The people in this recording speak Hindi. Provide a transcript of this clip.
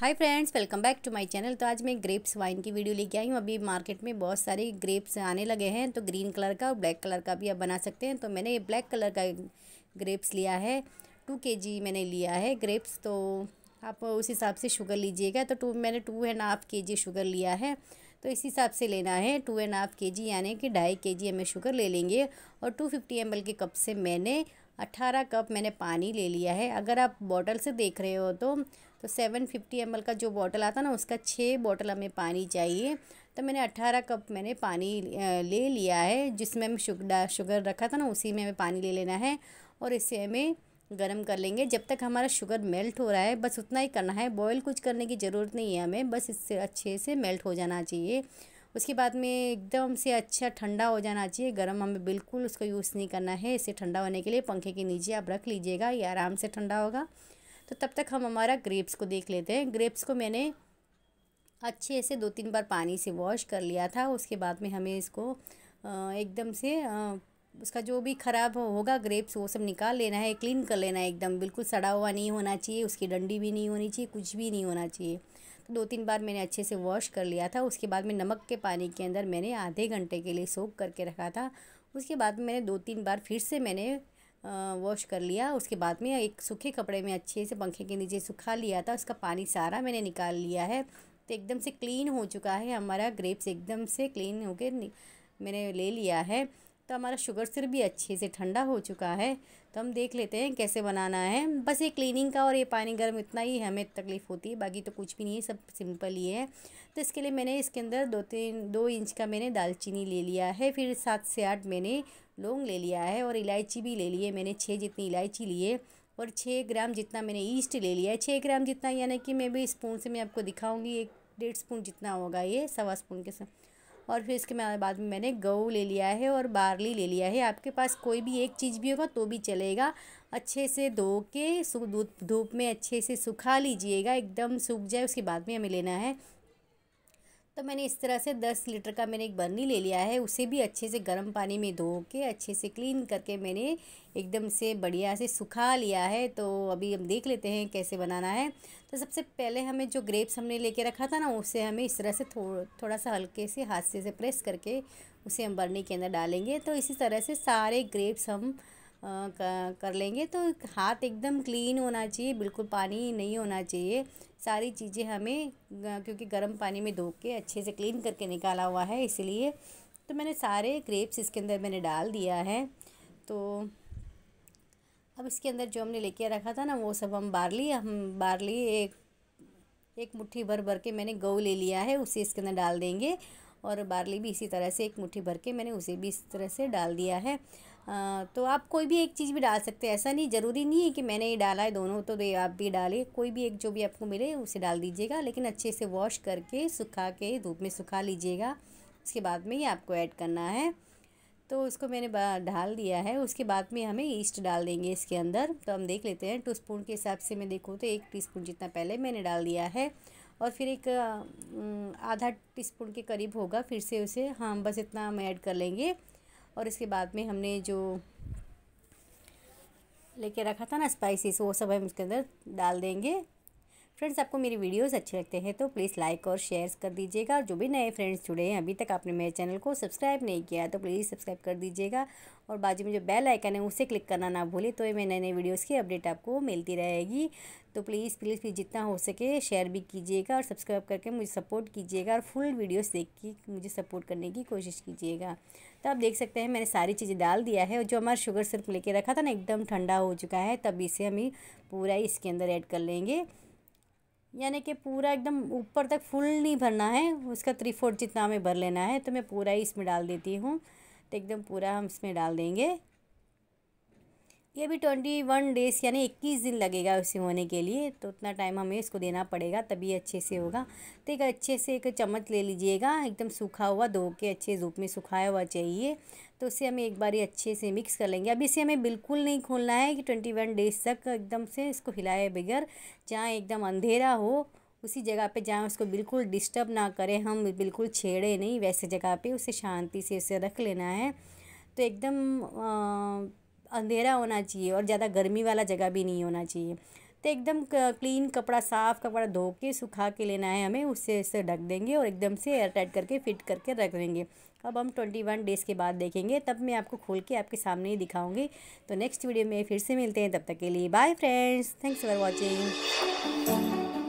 hi friends welcome back to my channel तो आज मैं ग्रेप्स वाइन की वीडियो लेके आई हूँ अभी मार्केट में बहुत सारे ग्रेप्स आने लगे हैं तो ग्रीन कलर का और ब्लैक कलर का भी आप बना सकते हैं तो मैंने ये ब्लैक कलर का ग्रेप्स लिया है टू के जी मैंने लिया है ग्रेप्स तो आप उस हिसाब से शुगर लीजिएगा तो टू मैंने टू एंड हाफ़ के जी शुगर लिया है तो इस हिसाब से लेना है टू एंड हाफ़ के जी यानी कि ढाई के जी हमें शुगर ले लेंगे और टू फिफ्टी एम के कप से मैंने अट्ठारह कप मैंने पानी ले लिया है अगर आप बॉटल से देख रहे हो तो तो सेवन फिफ्टी एम का जो बॉटल आता ना उसका छः बॉटल हमें पानी चाहिए तो मैंने अट्ठारह कप मैंने पानी ले लिया है जिसमें हम शुगर शुगर रखा था ना उसी में हमें पानी ले लेना है और इसे हमें गर्म कर लेंगे जब तक हमारा शुगर मेल्ट हो रहा है बस उतना ही करना है बॉयल कुछ करने की ज़रूरत नहीं है हमें बस इससे अच्छे से मेल्ट हो जाना चाहिए उसके बाद में एकदम से अच्छा ठंडा हो जाना चाहिए गर्म हमें बिल्कुल उसका यूज़ नहीं करना है इसे ठंडा होने के लिए पंखे के नीचे आप रख लीजिएगा ये आराम से ठंडा होगा तो तब तक हम हमारा ग्रेप्स को देख लेते हैं ग्रेप्स को मैंने अच्छे से दो तीन बार पानी से वॉश कर लिया था उसके बाद में हमें इसको एकदम से उसका जो भी ख़राब होगा ग्रेप्स वो सब निकाल लेना है क्लीन कर लेना है एकदम बिल्कुल सड़ा हुआ नहीं होना चाहिए उसकी डंडी भी नहीं होनी चाहिए कुछ भी नहीं होना चाहिए तो दो तीन बार मैंने अच्छे से वॉश कर लिया था उसके बाद में नमक के पानी के अंदर मैंने आधे घंटे के लिए सोख करके रखा था उसके बाद मैंने दो तीन बार फिर से मैंने वॉश कर लिया उसके बाद में एक सूखे कपड़े में अच्छे से पंखे के नीचे सुखा लिया था उसका पानी सारा मैंने निकाल लिया है तो एकदम से क्लीन हो चुका है हमारा ग्रेप्स एकदम से क्लीन होकर मैंने ले लिया है तो हमारा शुगर सिर भी अच्छे से ठंडा हो चुका है तो हम देख लेते हैं कैसे बनाना है बस ये क्लीनिंग का और ये पानी गर्म इतना ही हमें तकलीफ़ होती है बाकी तो कुछ भी नहीं है सब सिंपल ही है तो इसके लिए मैंने इसके अंदर दो तीन दो इंच का मैंने दालचीनी ले लिया है फिर सात से आठ मैंने लौंग ले लिया है और इलायची भी ले लिए मैंने छः जितनी इलायची लिए और छः ग्राम जितना मैंने ईस्ट ले लिया है छः ग्राम जितना यानी कि मैं भी स्पून से मैं आपको दिखाऊंगी एक डेढ़ स्पून जितना होगा ये सवा स्पून के साथ और फिर इसके बाद में मैंने गऊ ले लिया है और बार्ली ले लिया है आपके पास कोई भी एक चीज़ भी होगा तो भी चलेगा अच्छे से धो के धूप धूप में अच्छे से सुखा लीजिएगा एकदम सूख जाए उसके बाद में हमें लेना है तो मैंने इस तरह से दस लीटर का मैंने एक बर्नी ले लिया है उसे भी अच्छे से गर्म पानी में धो के अच्छे से क्लीन करके मैंने एकदम से बढ़िया से सुखा लिया है तो अभी हम देख लेते हैं कैसे बनाना है तो सबसे पहले हमें जो ग्रेप्स हमने लेके रखा था ना उसे हमें इस तरह से थो, थोड़ा सा हल्के से हाथ से प्रेस करके उसे हम बर्नी के अंदर डालेंगे तो इसी तरह से सारे ग्रेप्स हम कर लेंगे तो हाथ एकदम क्लीन होना चाहिए बिल्कुल पानी नहीं होना चाहिए सारी चीज़ें हमें क्योंकि गर्म पानी में धो के अच्छे से क्लीन करके निकाला हुआ है इसलिए तो मैंने सारे ग्रेप्स इसके अंदर मैंने डाल दिया है तो अब इसके अंदर जो हमने लेके रखा था ना वो सब हम बारली हम बारली एक एक मुट्ठी भर भर के मैंने गऊ ले लिया है उसे इसके अंदर डाल देंगे और बारली भी इसी तरह से एक मुट्ठी भर के मैंने उसे भी इस तरह से डाल दिया है हाँ, तो आप कोई भी एक चीज़ भी डाल सकते हैं ऐसा नहीं ज़रूरी नहीं है कि मैंने ये डाला है दोनों तो आप भी डालें कोई भी एक जो भी आपको मिले उसे डाल दीजिएगा लेकिन अच्छे से वॉश करके सुखा के धूप में सुखा लीजिएगा उसके बाद में ये आपको ऐड करना है तो उसको मैंने डाल दिया है उसके बाद में हमें ईस्ट डाल देंगे इसके अंदर तो हम देख लेते हैं टू स्पून के हिसाब से मैं देखूँ तो एक टीस्पून जितना पहले मैंने डाल दिया है और फिर एक आधा टीस्पून के करीब होगा फिर से उसे हम हाँ, बस इतना हम ऐड कर लेंगे और इसके बाद में हमने जो लेके रखा था ना स्पाइसेस वो सब हम इसके अंदर डाल देंगे फ्रेंड्स आपको मेरी वीडियोस अच्छे लगते हैं तो प्लीज़ लाइक और शेयर कर दीजिएगा और जो भी नए फ्रेंड्स जुड़े हैं अभी तक आपने मेरे चैनल को सब्सक्राइब नहीं किया तो प्लीज़ सब्सक्राइब कर दीजिएगा और बाजू में जो बेल आइकन है उसे क्लिक करना ना भूलें तो ये मैं नए नए वीडियोज़ की अपडेट आपको मिलती रहेगी तो प्लीज़ प्लीज़ प्लीज़ जितना हो सके शेयर भी कीजिएगा और सब्सक्राइब करके मुझे सपोर्ट कीजिएगा और फुल वीडियोस देख के मुझे सपोर्ट करने की कोशिश कीजिएगा तो आप देख सकते हैं मैंने सारी चीज़ें डाल दिया है और जो हमारा शुगर सिर्फ लेके रखा था ना एकदम ठंडा हो चुका है तब इसे हम पूरा इसके अंदर ऐड कर लेंगे यानी कि पूरा एकदम ऊपर तक फुल नहीं भरना है उसका थ्री फोर्थ जितना हमें भर लेना है तो मैं पूरा ही इसमें डाल देती हूँ तो एकदम पूरा हम इसमें डाल देंगे ये भी ट्वेंटी वन डेज़ यानी इक्कीस दिन लगेगा उसे होने के लिए तो उतना टाइम हमें इसको देना पड़ेगा तभी अच्छे से होगा तो एक अच्छे से एक चम्मच ले लीजिएगा एकदम सूखा हुआ धो के अच्छे धूप में सुखाया हुआ चाहिए तो उसे हमें एक बार अच्छे से मिक्स कर लेंगे अभी इसे हमें बिल्कुल नहीं खोलना है कि ट्वेंटी वन डेज़ तक एकदम से इसको हिलाए बगैर जहाँ एकदम अंधेरा हो उसी जगह पे जहाँ उसको बिल्कुल डिस्टर्ब ना करें हम बिल्कुल छेड़े नहीं वैसे जगह पे उसे शांति से उसे रख लेना है तो एकदम आ, अंधेरा होना चाहिए और ज़्यादा गर्मी वाला जगह भी नहीं होना चाहिए तो एकदम क्लीन कपड़ा साफ़ कपड़ा धो के सुखा के लेना है हमें उससे इसे ढक देंगे और एकदम से एयर टाइट करके फिट करके रख देंगे अब हम ट्वेंटी वन डेज़ के बाद देखेंगे तब मैं आपको खोल के आपके सामने ही दिखाऊंगी तो नेक्स्ट वीडियो में फिर से मिलते हैं तब तक के लिए bye friends thanks for watching